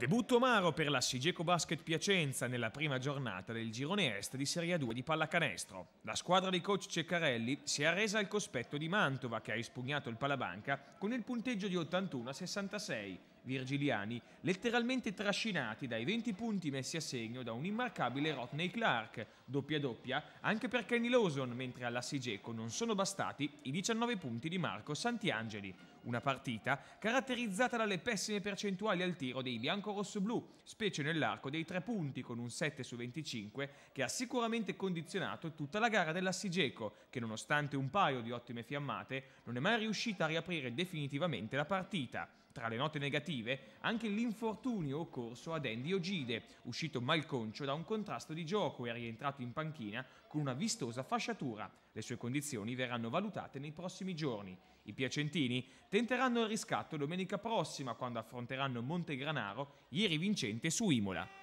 Debutto amaro per la Sigeco Basket Piacenza nella prima giornata del girone est di Serie 2 di pallacanestro. La squadra di coach Ceccarelli si è arresa al cospetto di Mantova che ha espugnato il palabanca con il punteggio di 81-66 virgiliani, letteralmente trascinati dai 20 punti messi a segno da un immarcabile Rodney Clark, doppia-doppia, anche per Kenny Lawson, mentre alla Sigeco non sono bastati i 19 punti di Marco Santiangeli. Una partita caratterizzata dalle pessime percentuali al tiro dei bianco-rosso-blu, specie nell'arco dei 3 punti con un 7 su 25 che ha sicuramente condizionato tutta la gara della Sigeco, che nonostante un paio di ottime fiammate non è mai riuscita a riaprire definitivamente la partita. Tra le note negative, anche l'infortunio occorso ad Andy Ogide, uscito malconcio da un contrasto di gioco e rientrato in panchina con una vistosa fasciatura. Le sue condizioni verranno valutate nei prossimi giorni. I piacentini tenteranno il riscatto domenica prossima quando affronteranno Montegranaro, ieri vincente su Imola.